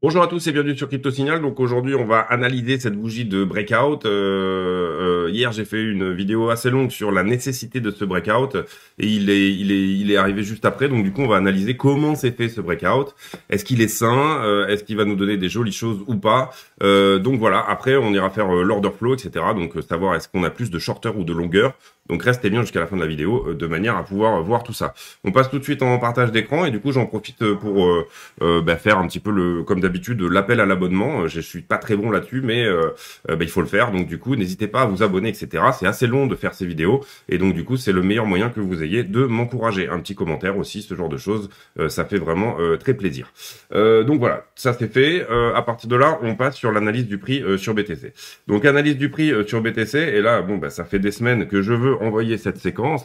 Bonjour à tous et bienvenue sur Crypto Signal. Donc aujourd'hui, on va analyser cette bougie de breakout. Euh, euh, hier, j'ai fait une vidéo assez longue sur la nécessité de ce breakout et il est, il est, arrivé juste après. Donc du coup, on va analyser comment s'est fait ce breakout. Est-ce qu'il est sain euh, Est-ce qu'il va nous donner des jolies choses ou pas Donc voilà. Après, on ira faire l'order flow, etc. Donc savoir est-ce qu'on a plus de shorter ou de longueur. Donc restez bien jusqu'à la fin de la vidéo euh, de manière à pouvoir euh, voir tout ça. On passe tout de suite en partage d'écran et du coup j'en profite euh, pour bah, faire un petit peu le, comme d'habitude l'appel à l'abonnement. Je suis pas très bon là-dessus mais bah, il faut le faire. Donc du coup n'hésitez pas à vous abonner etc. C'est assez long de faire ces vidéos et donc du coup c'est le meilleur moyen que vous ayez de m'encourager. Un petit commentaire aussi ce genre de choses ça fait vraiment très plaisir. donc voilà ça c'est fait. à partir de là on passe sur l'analyse du prix sur BTC. Donc analyse du prix sur BTC et là bon bah, ça fait des semaines que je veux envoyer cette séquence.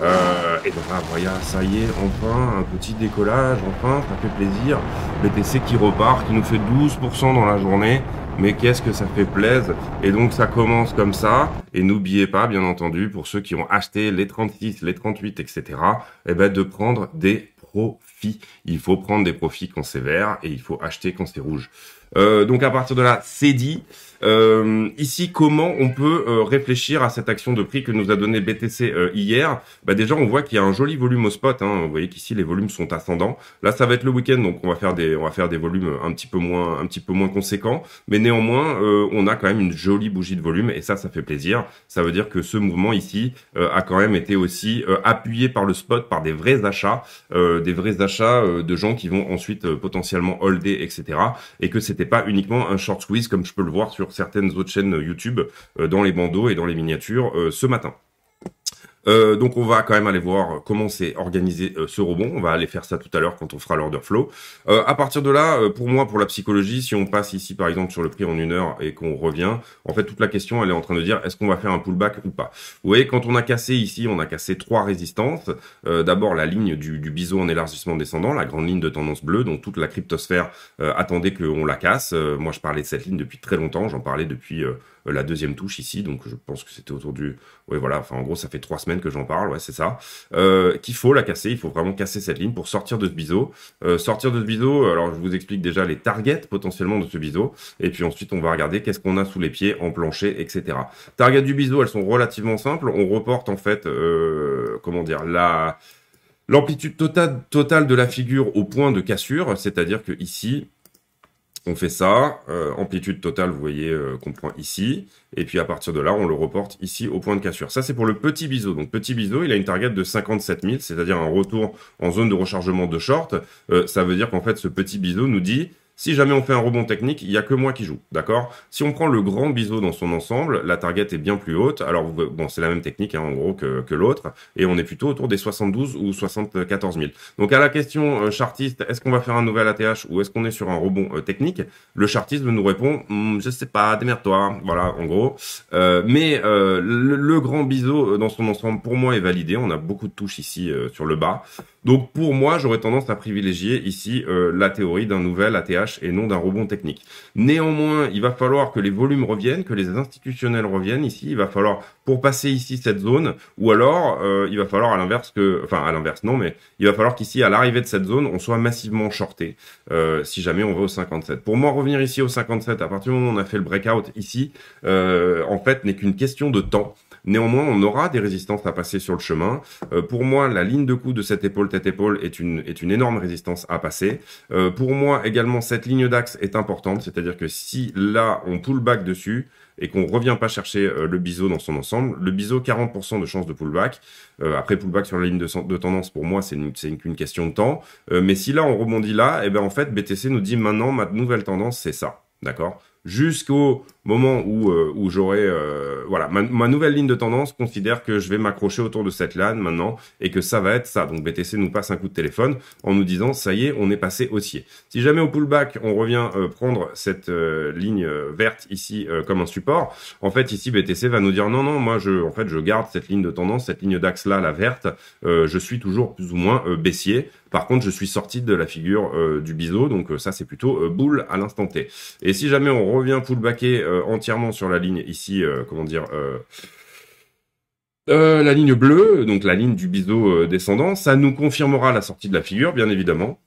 Euh, et donc, ah, voilà, ça y est, enfin, un petit décollage, enfin, ça fait plaisir. BTC qui repart, qui nous fait 12% dans la journée. Mais qu'est-ce que ça fait plaise Et donc ça commence comme ça. Et n'oubliez pas, bien entendu, pour ceux qui ont acheté les 36, les 38, etc., eh ben de prendre des profits. Il faut prendre des profits quand c'est vert et il faut acheter quand c'est rouge. Euh, donc à partir de là, c'est dit. Euh, ici, comment on peut euh, réfléchir à cette action de prix que nous a donné BTC euh, hier bah, Déjà, on voit qu'il y a un joli volume au spot. Hein. Vous voyez qu'ici, les volumes sont ascendants. Là, ça va être le week-end, donc on va faire des, on va faire des volumes un petit peu moins, un petit peu moins conséquents. Mais néanmoins, euh, on a quand même une jolie bougie de volume et ça, ça fait plaisir. Ça veut dire que ce mouvement ici a quand même été aussi appuyé par le spot, par des vrais achats, des vrais achats de gens qui vont ensuite potentiellement holder, etc. Et que c'était pas uniquement un short squeeze comme je peux le voir sur certaines autres chaînes euh, YouTube euh, dans les bandeaux et dans les miniatures euh, ce matin. Euh, donc on va quand même aller voir comment c'est organisé euh, ce rebond. On va aller faire ça tout à l'heure quand on fera l'order flow. Euh, à partir de là, euh, pour moi, pour la psychologie, si on passe ici par exemple sur le prix en une heure et qu'on revient, en fait toute la question elle est en train de dire est-ce qu'on va faire un pullback ou pas. Vous voyez quand on a cassé ici, on a cassé trois résistances. D'abord la ligne du, du biseau en élargissement descendant, la grande ligne de tendance bleue, dont toute la cryptosphère attendait qu'on la casse. moi je parlais de cette ligne depuis très longtemps, j'en parlais depuis euh, la deuxième touche ici, donc je pense que c'était autour du... Ouais voilà, enfin en gros ça fait trois semaines que j'en parle, ouais c'est ça. Euh, qu'il faut la casser, il faut vraiment casser cette ligne pour sortir de ce biseau. Euh, sortir de ce biseau, alors je vous explique déjà les targets potentiellement de ce biseau, et puis ensuite on va regarder qu'est-ce qu'on a sous les pieds, en plancher, etc. targets du biseau, elles sont relativement simples, on reporte en fait, euh, comment dire, la... L'amplitude totale, totale de la figure au point de cassure, c'est-à-dire que ici, on fait ça, euh, amplitude totale, vous voyez euh, qu'on prend ici, et puis à partir de là, on le reporte ici au point de cassure. Ça, c'est pour le petit biseau. Donc petit biseau, il a une target de 57 000, c'est-à-dire un retour en zone de rechargement de short. Euh, ça veut dire qu'en fait, ce petit biseau nous dit, si jamais on fait un rebond technique, il n'y a que moi qui joue, d'accord Si on prend le grand biseau dans son ensemble, la target est bien plus haute. Alors, bon, c'est la même technique, hein, en gros, que, l'autre. Et on est plutôt autour des 72 ou 74 000. Donc, à la question euh, chartiste, est-ce qu'on va faire un nouvel ATH ou est-ce qu'on est sur un rebond euh, technique Le chartiste nous répond, hmm, je sais pas, démerde-toi. Voilà, en gros. Euh, mais le, grand biseau dans son ensemble, pour moi, est validé. On a beaucoup de touches ici sur le bas. Donc, pour moi, j'aurais tendance à privilégier ici la théorie d'un nouvel ATH et non d'un rebond technique. Néanmoins, il va falloir que les volumes reviennent, que les institutionnels reviennent ici. Il va falloir, pour passer ici cette zone, ou alors euh, il va falloir à l'inverse que, enfin à l'inverse non, mais il va falloir qu'ici à l'arrivée de cette zone, on soit massivement shorté, euh, si jamais on va au 57. Pour moi, revenir ici au 57, à partir du moment où on a fait le breakout ici, euh, en fait, n'est qu'une question de temps. Néanmoins, on aura des résistances à passer sur le chemin. Euh, pour moi, la ligne de coup de cette épaule tête épaule est une est une énorme résistance à passer. Euh, pour moi également, cette ligne d'axe est importante, c'est-à-dire que si là on pull back dessus, et qu'on revient pas chercher euh, le biseau dans son ensemble. Le biseau, 40% de chance de pullback. back. après, pullback sur la ligne de, tendance, pour moi, c'est qu'une question de temps. mais si là, on rebondit là, et eh ben en fait, BTC nous dit maintenant, ma nouvelle tendance, c'est ça. D'accord Jusqu'au moment où, euh, où j'aurai euh, voilà ma, nouvelle ligne de tendance considère que je vais m'accrocher autour de cette LAN maintenant et que ça va être ça donc BTC nous passe un coup de téléphone en nous disant ça y est on est passé haussier si jamais au pullback on revient euh, prendre cette ligne verte ici comme un support en fait ici BTC va nous dire non non moi je en fait je garde cette ligne de tendance cette ligne d'axe là la verte je suis toujours plus ou moins baissier par contre, je suis sorti de la figure du biseau, donc ça c'est plutôt boule à l'instant T. Et si jamais on revient pullbacker euh, entièrement sur la ligne ici, euh, comment dire, euh, la ligne bleue, donc la ligne du biseau descendant. Ça nous confirmera la sortie de la figure, bien évidemment.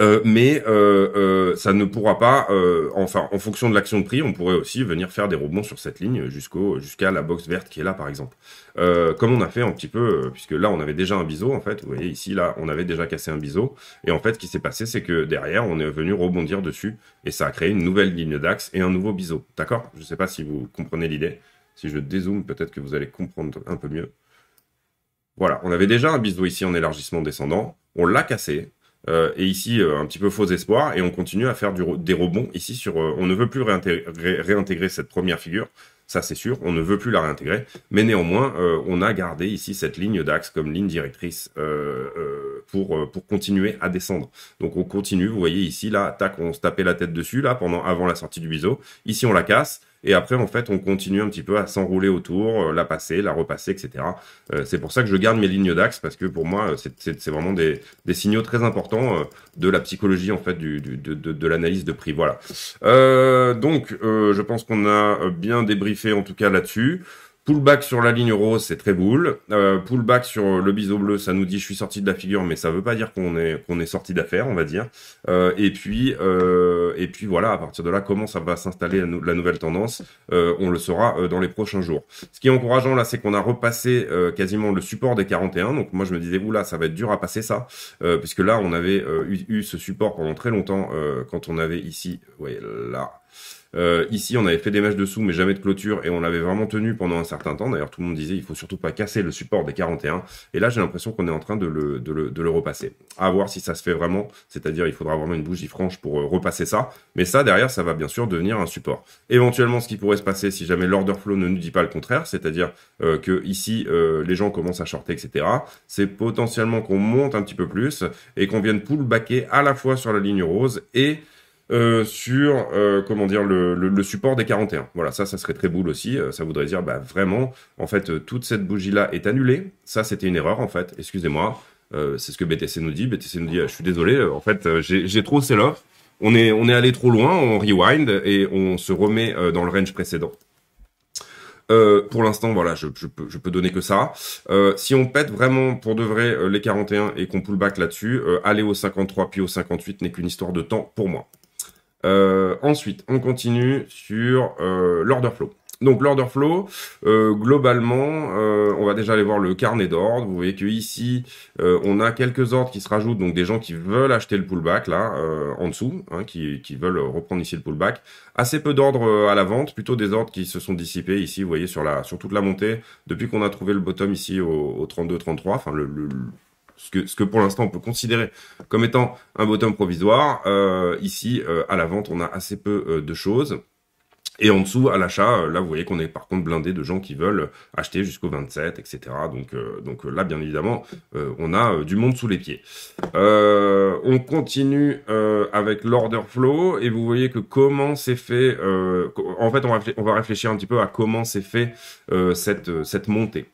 Euh, mais euh, euh, ça ne pourra pas, enfin, en fonction de l'action de prix, on pourrait aussi venir faire des rebonds sur cette ligne jusqu'au jusqu'à la box verte qui est là, par exemple. comme on a fait un petit peu, puisque là, on avait déjà un biseau, en fait. Vous voyez ici, là, on avait déjà cassé un biseau. Et en fait, ce qui s'est passé, c'est que derrière, on est venu rebondir dessus et ça a créé une nouvelle ligne d'axe et un nouveau biseau. D'accord Je ne sais pas si vous comprenez l'idée. Si je dézoome, peut-être que vous allez comprendre un peu mieux. Voilà, on avait déjà un biseau ici en élargissement descendant. On l'a cassé. Euh, et ici, euh, un petit peu faux espoir. Et on continue à faire du des rebonds ici sur. Euh, on ne veut plus réintégrer, réintégrer cette première figure. Ça, c'est sûr, on ne veut plus la réintégrer. Mais néanmoins, on a gardé ici cette ligne d'axe comme ligne directrice pour, euh, pour continuer à descendre. Donc on continue, vous voyez ici, là, tac, on se tapait la tête dessus, là, pendant avant la sortie du biseau. Ici, on la casse. Et après, en fait, on continue un petit peu à s'enrouler autour, euh, la passer, la repasser, etc. Euh, c'est pour ça que je garde mes lignes d'axe, parce que pour moi, c'est vraiment des, des, signaux très importants de la psychologie, en fait, du, du, de, de, l'analyse de prix. Voilà. Euh, donc, je pense qu'on a bien débriefé, en tout cas, là-dessus. Pullback sur la ligne rose, c'est très boule. Euh, pullback sur le biseau bleu, ça nous dit je suis sorti de la figure, mais ça veut pas dire qu'on est qu'on est sorti d'affaire, on va dire. Euh, et puis euh, et puis voilà, à partir de là, comment ça va s'installer la, nouvelle tendance, euh, on le saura dans les prochains jours. Ce qui est encourageant là, c'est qu'on a repassé quasiment le support des 41. Donc moi je me disais là, ça va être dur à passer ça, puisque là on avait eu, ce support pendant très longtemps quand on avait ici, ouais là euh, ici, on avait fait des mèches dessous, mais jamais de clôture, et on l'avait vraiment tenu pendant un certain temps. D'ailleurs, tout le monde disait, il faut surtout pas casser le support des 41. Et là, j'ai l'impression qu'on est en train de le, de le, de le repasser. À voir si ça se fait vraiment. C'est-à-dire, il faudra vraiment une bougie franche pour euh, repasser ça. Mais ça, derrière, ça va bien sûr devenir un support. Éventuellement, ce qui pourrait se passer si jamais l'order flow ne nous dit pas le contraire, c'est-à-dire euh, que ici, euh, les gens commencent à shorter, etc. C'est potentiellement qu'on monte un petit peu plus et qu'on vienne pull backer à la fois sur la ligne rose et euh, sur euh, comment dire le, support des 41. Voilà, ça, ça serait très boule aussi. Euh, ça voudrait dire, bah vraiment, en fait, toute cette bougie là est annulée. Ça, c'était une erreur en fait. Excusez-moi. c'est ce que BTC nous dit. BTC nous dit, je suis désolé. En fait, j'ai trop sell On est on est allé trop loin. On rewind et on se remet dans le range précédent. pour l'instant, voilà, je, peux, donner que ça. si on pète vraiment pour de vrai les 41 et qu'on pull back là-dessus, aller au 53 puis au 58 n'est qu'une histoire de temps pour moi. Euh, ensuite, on continue sur euh, l'order flow. Donc l'order flow, euh, globalement, on va déjà aller voir le carnet d'ordre. Vous voyez que ici, on a quelques ordres qui se rajoutent, donc des gens qui veulent acheter le pullback là en dessous, hein, qui, veulent reprendre ici le pullback. Assez peu d'ordres à la vente, plutôt des ordres qui se sont dissipés ici. Vous voyez sur la sur toute la montée depuis qu'on a trouvé le bottom ici au, 32-33, enfin le ce que, pour l'instant on peut considérer comme étant un bottom provisoire. Euh, ici, euh, à la vente, on a assez peu euh, de choses. Et en dessous, à l'achat, là, vous voyez qu'on est par contre blindé de gens qui veulent acheter jusqu'au 27, etc. Donc, donc là, bien évidemment, on a du monde sous les pieds. on continue avec l'order flow et vous voyez que comment c'est fait... en fait, on va, réfléchir un petit peu à comment c'est fait cette, cette montée.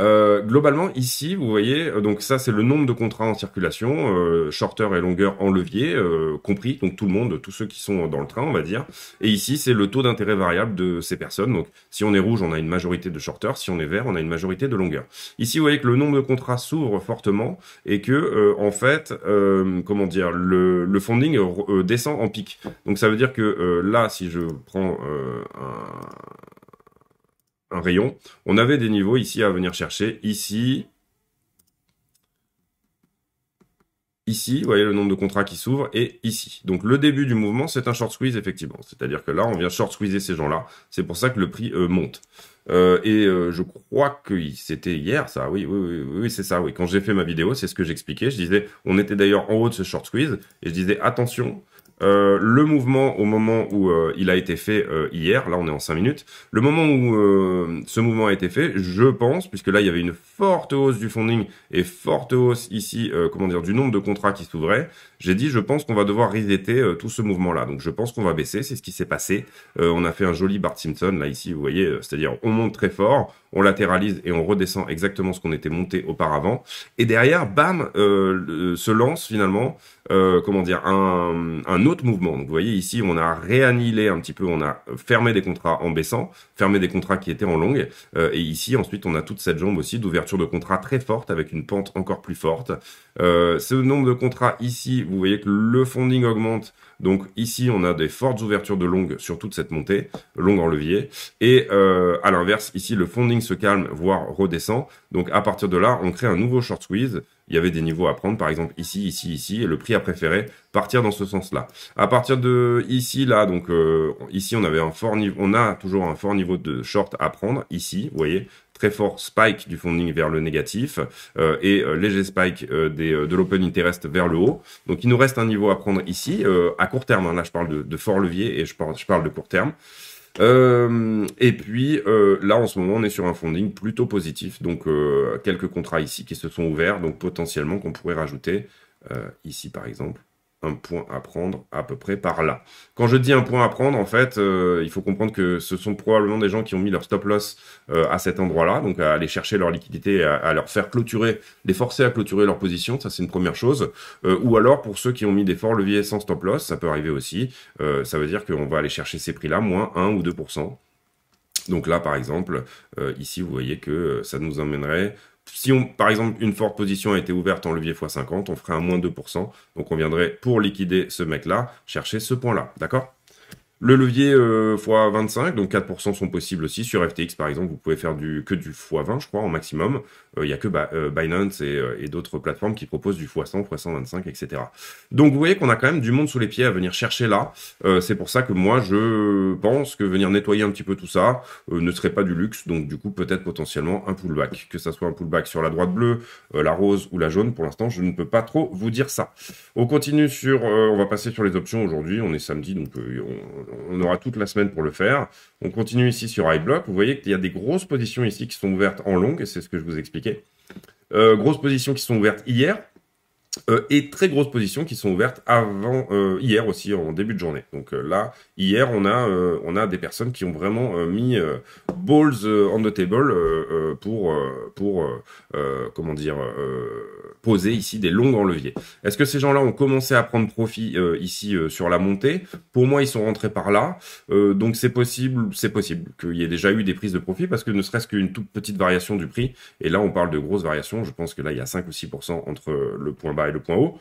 Euh, globalement, ici, vous voyez, euh, donc ça, c'est le nombre de contrats en circulation, euh, shorter et longueur en levier, compris, donc tout le monde, tous ceux qui sont dans le train, on va dire. Et ici, c'est le taux d'intérêt variable de ces personnes. Donc, si on est rouge, on a une majorité de shorter, si on est vert, on a une majorité de longueur. Ici, vous voyez que le nombre de contrats s'ouvre fortement et que, en fait, comment dire, le, le funding descend en pic. Donc, ça veut dire que là, si je prends un un rayon. On avait des niveaux ici à venir chercher. Ici, ici, voyez le nombre de contrats qui s'ouvrent, et ici. Donc le début du mouvement, c'est un short squeeze, effectivement. C'est-à-dire que là, on vient short squeezer ces gens-là. C'est pour ça que le prix euh, monte. Euh, et euh, je crois que c'était hier, ça, oui, oui, oui, oui c'est ça, oui. Quand j'ai fait ma vidéo, c'est ce que j'expliquais. Je disais, on était d'ailleurs en haut de ce short squeeze, et je disais, attention, euh, le mouvement au moment où euh, il a été fait euh, hier, là on est en 5 minutes, le moment où ce mouvement a été fait, je pense, puisque là il y avait une forte hausse du funding et forte hausse ici, comment dire, du nombre de contrats qui s'ouvraient, j'ai dit je pense qu'on va devoir resetter tout ce mouvement-là. Donc je pense qu'on va baisser, c'est ce qui s'est passé. on a fait un joli Bart Simpson là ici, vous voyez, c'est-à-dire on monte très fort, on latéralise et on redescend exactement ce qu'on était monté auparavant. Et derrière, bam, euh, se lance finalement, euh, comment dire, un, un, autre mouvement. Donc vous voyez ici, on a réannihilé un petit peu, on a fermé des contrats en baissant, fermé des contrats qui étaient en longue. Euh, et ici, ensuite, on a toute cette jambe aussi d'ouverture de contrat très forte avec une pente encore plus forte. Euh, ce nombre de contrats ici, vous voyez que le funding augmente. Donc ici, on a des fortes ouvertures de longue sur toute cette montée, longue en levier. Et euh, à l'inverse, ici, le funding se calme, voire redescend. Donc à partir de là, on crée un nouveau short squeeze. Il y avait des niveaux à prendre, par exemple ici, ici, ici, et le prix a préféré partir dans ce sens-là. À partir de ici, là, donc euh, ici, on avait un fort niveau, on a toujours un fort niveau de short à prendre ici, vous voyez, très fort spike du funding vers le négatif euh, et euh, léger spike euh, de l'open interest vers le haut. Donc il nous reste un niveau à prendre ici à court terme. Hein. Là, je parle de, fort levier et je parle, je parle de court terme. et puis là en ce moment on est sur un funding plutôt positif donc quelques contrats ici qui se sont ouverts donc potentiellement qu'on pourrait rajouter ici par exemple un point à prendre à peu près par là. Quand je dis un point à prendre, en fait, euh, il faut comprendre que ce sont probablement des gens qui ont mis leur stop loss euh, à cet endroit-là, donc à aller chercher leur liquidité, à, leur faire clôturer, les forcer à clôturer leur position, ça c'est une première chose. Euh, ou alors pour ceux qui ont mis des forts leviers sans stop loss, ça peut arriver aussi. ça veut dire qu'on va aller chercher ces prix-là, moins 1 ou 2%. Donc là, par exemple, ici, vous voyez que ça nous emmènerait si on, par exemple, une forte position a été ouverte en levier x50, on ferait un moins 2%. Donc on viendrait pour liquider ce mec-là, chercher ce point-là. D'accord le levier x25, euh, donc 4% sont possibles aussi. Sur FTX, par exemple, vous pouvez faire du, que du x20, je crois, au maximum. Euh, il n'y a que bah, euh, Binance et, d'autres plateformes qui proposent du x100, x125, etc. Donc vous voyez qu'on a quand même du monde sous les pieds à venir chercher là. c'est pour ça que moi, je pense que venir nettoyer un petit peu tout ça ne serait pas du luxe. Donc du coup, peut-être potentiellement un pullback. Que ça soit un pullback sur la droite bleue, la rose ou la jaune, pour l'instant, je ne peux pas trop vous dire ça. On continue sur... on va passer sur les options aujourd'hui. On est samedi, donc on on aura toute la semaine pour le faire. On continue ici sur iBlock. Vous voyez qu'il y a des grosses positions ici qui sont ouvertes en longue, et c'est ce que je vous expliquais. Euh, grosses positions qui sont ouvertes hier, euh, et très grosses positions qui sont ouvertes avant euh, hier aussi en début de journée. Donc là, hier, on a, on a des personnes qui ont vraiment mis balls euh, on the table euh, euh, pour pour comment dire poser ici des longs en levier. Est-ce que ces gens-là ont commencé à prendre profit ici sur la montée Pour moi, ils sont rentrés par là, donc c'est possible, c'est possible qu'il y ait déjà eu des prises de profit parce que ne serait-ce qu'une toute petite variation du prix. Et là, on parle de grosses variations. Je pense que là, il y a 5 ou 6 entre le point bas et le point haut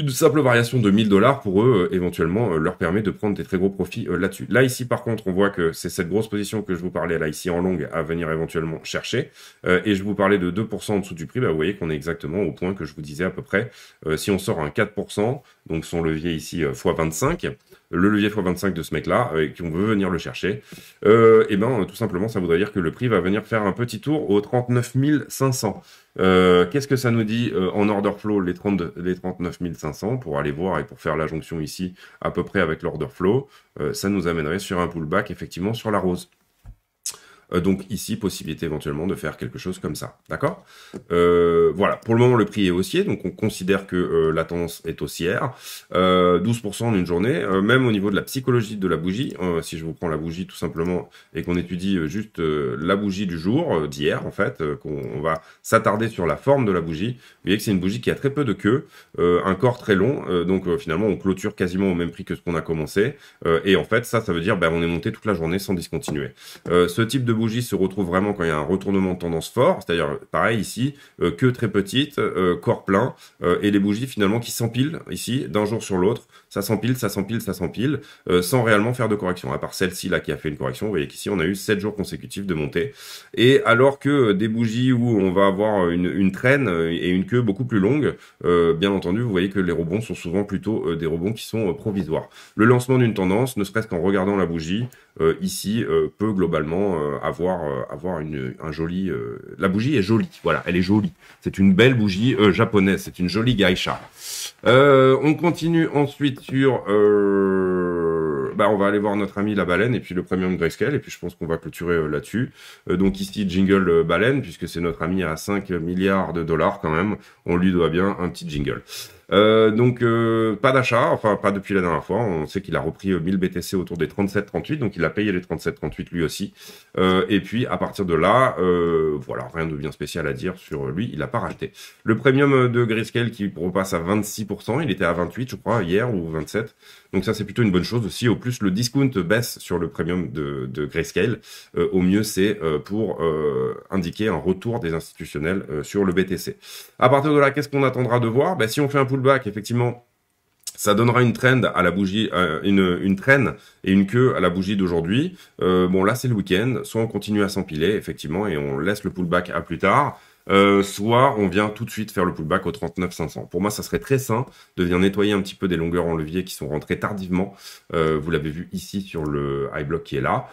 une simple variation de 1000 dollars pour eux, euh, éventuellement, euh, leur permet de prendre des très gros profits euh, là-dessus. Là, ici, par contre, on voit que c'est cette grosse position que je vous parlais, là, ici, en longue, à venir éventuellement chercher. et je vous parlais de 2% en dessous du prix. Bah, vous voyez qu'on est exactement au point que je vous disais à peu près. si on sort un 4%, donc son levier ici, x25, le levier x25 de ce mec-là euh, et qu'on veut venir le chercher, et euh, eh ben euh, tout simplement, ça voudrait dire que le prix va venir faire un petit tour aux 39 500. Qu'est-ce que ça nous dit en order flow les, les 39 500 pour aller voir et pour faire la jonction ici à peu près avec l'order flow Ça nous amènerait sur un pullback effectivement sur la rose. Euh, donc ici, possibilité éventuellement de faire quelque chose comme ça. D'accord euh, Voilà, pour le moment, le prix est haussier, donc on considère que euh, la tendance est haussière. Euh, 12% en une journée, même au niveau de la psychologie de la bougie, si je vous prends la bougie tout simplement et qu'on étudie juste la bougie du jour, d'hier en fait, qu'on va s'attarder sur la forme de la bougie, vous voyez que c'est une bougie qui a très peu de queue, un corps très long, donc finalement on clôture quasiment au même prix que ce qu'on a commencé, et en fait ça, ça veut dire ben, on est monté toute la journée sans discontinuer. ce type de bougies se retrouvent vraiment quand il y a un retournement de tendance fort, c'est-à-dire pareil ici, euh, queue très petite, euh, corps plein, euh, et les bougies finalement qui s'empilent ici d'un jour sur l'autre ça s'empile, ça s'empile, ça s'empile, euh, sans réellement faire de correction. À part celle-ci là qui a fait une correction, vous voyez qu'ici on a eu 7 jours consécutifs de montée. Et alors que euh, des bougies où on va avoir une, traîne euh, et une queue beaucoup plus longue, bien entendu, vous voyez que les rebonds sont souvent plutôt des rebonds qui sont provisoires. Le lancement d'une tendance, ne serait-ce qu'en regardant la bougie, ici peut globalement avoir avoir une un joli. la bougie est jolie, voilà, elle est jolie. C'est une belle bougie japonaise, c'est une jolie gaïcha. on continue ensuite euh, bah, on va aller voir notre ami la baleine et puis le premium de Grayscale. Et puis je pense qu'on va clôturer euh, là-dessus. Euh, donc ici, jingle baleine, puisque c'est notre ami à 5 milliards de dollars quand même. On lui doit bien un petit jingle. Euh, donc euh, pas d'achat, enfin pas depuis la dernière fois. On sait qu'il a repris 1000 euh, BTC autour des 37-38, donc il a payé les 37-38 lui aussi. et puis à partir de là, voilà, rien de bien spécial à dire sur lui. Il n'a pas racheté. Le premium de Grayscale qui repasse à 26%, il était à 28 je crois hier ou 27. Donc ça c'est plutôt une bonne chose aussi. Au plus le discount baisse sur le premium de, de Grayscale. au mieux c'est pour indiquer un retour des institutionnels sur le BTC. À partir de là, qu'est-ce qu'on attendra de voir ben, Si on fait pullback, effectivement, ça donnera une trend à la bougie, euh, une, une traîne et une queue à la bougie d'aujourd'hui. Euh, bon, là, c'est le week-end. Soit on continue à s'empiler, effectivement, et on laisse le pullback à plus tard. Euh, soit on vient tout de suite faire le pullback au 39-500. Pour moi, ça serait très sain de venir nettoyer un petit peu des longueurs en levier qui sont rentrées tardivement. vous l'avez vu ici sur le high block qui est là.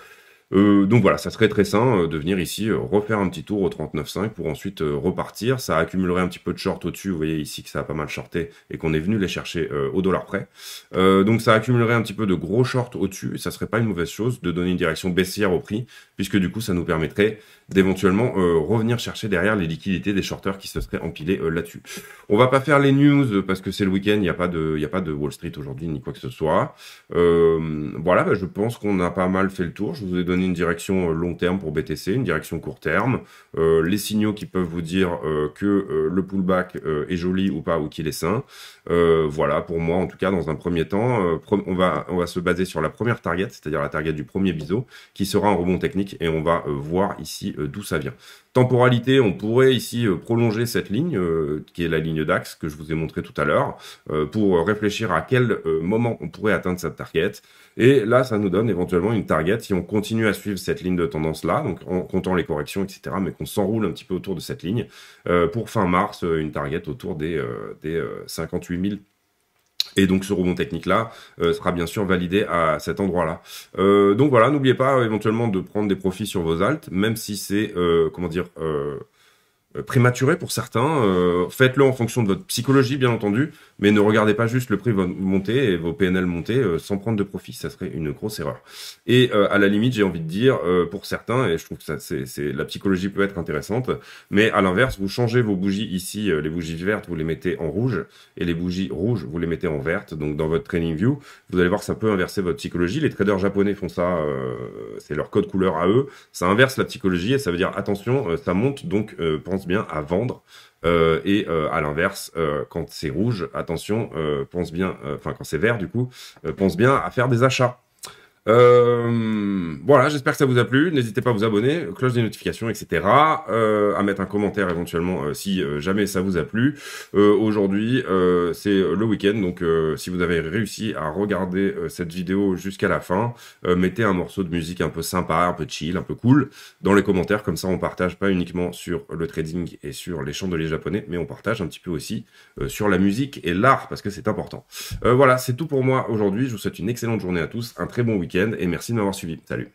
Euh, donc voilà, ça serait très sain euh, de venir ici euh, refaire un petit tour au 39.5 pour ensuite repartir. Ça accumulerait un petit peu de short au-dessus. Vous voyez ici que ça a pas mal shorté et qu'on est venu les chercher au dollar près. donc ça accumulerait un petit peu de gros short au-dessus. et Ça serait pas une mauvaise chose de donner une direction baissière au prix puisque du coup ça nous permettrait d'éventuellement revenir chercher derrière les liquidités des shorteurs qui se seraient empilés là-dessus. On va pas faire les news parce que c'est le week-end, il n'y a pas de, il a pas de Wall Street aujourd'hui ni quoi que ce soit. voilà, bah, je pense qu'on a pas mal fait le tour. Je vous ai donné une direction euh, long terme pour BTC, une direction court terme, euh, les signaux qui peuvent vous dire euh, que le pullback est joli ou pas ou qu'il est sain. voilà, pour moi en tout cas dans un premier temps, on va on va se baser sur la première target, c'est-à-dire la target du premier biseau, qui sera un rebond technique et on va voir ici d'où ça vient temporalité, on pourrait ici euh, prolonger cette ligne, euh, qui est la ligne d'axe que je vous ai montré tout à l'heure, euh, pour réfléchir à quel moment on pourrait atteindre cette target. Et là, ça nous donne éventuellement une target si on continue à suivre cette ligne de tendance-là, donc en comptant les corrections, etc., mais qu'on s'enroule un petit peu autour de cette ligne, pour fin mars, une target autour des, des 58 000 et donc ce rebond technique-là euh, sera bien sûr validé à cet endroit-là. Euh, donc voilà, n'oubliez pas euh, éventuellement de prendre des profits sur vos altes, même si c'est comment dire euh, prématuré pour certains. Euh, faites-le en fonction de votre psychologie, bien entendu, mais ne regardez pas juste le prix monter et vos PNL monter euh, sans prendre de profit. Ça serait une grosse erreur. Et à la limite, j'ai envie de dire, pour certains, et je trouve que ça, c'est, la psychologie peut être intéressante, mais à l'inverse, vous changez vos bougies ici, les bougies vertes, vous les mettez en rouge, et les bougies rouges, vous les mettez en verte. Donc dans votre training view, vous allez voir, ça peut inverser votre psychologie. Les traders japonais font ça, c'est leur code couleur à eux. Ça inverse la psychologie et ça veut dire, attention, ça monte, donc pensez bien à vendre. Euh, et euh, à l'inverse, euh, quand c'est rouge, attention, pense bien, enfin quand c'est vert du coup, pense bien à faire des achats. Euh, voilà, j'espère que ça vous a plu. N'hésitez pas à vous abonner, cloche des notifications, etc. Euh, à mettre un commentaire éventuellement euh, si jamais ça vous a plu. Aujourd'hui, c'est le week-end, donc si vous avez réussi à regarder cette vidéo jusqu'à la fin, mettez un morceau de musique un peu sympa, un peu chill, un peu cool dans les commentaires. Comme ça, on partage pas uniquement sur le trading et sur les chandeliers japonais, mais on partage un petit peu aussi sur la musique et l'art parce que c'est important. voilà, c'est tout pour moi aujourd'hui. Je vous souhaite une excellente journée à tous, un très bon week-end et merci de m'avoir suivi. Salut.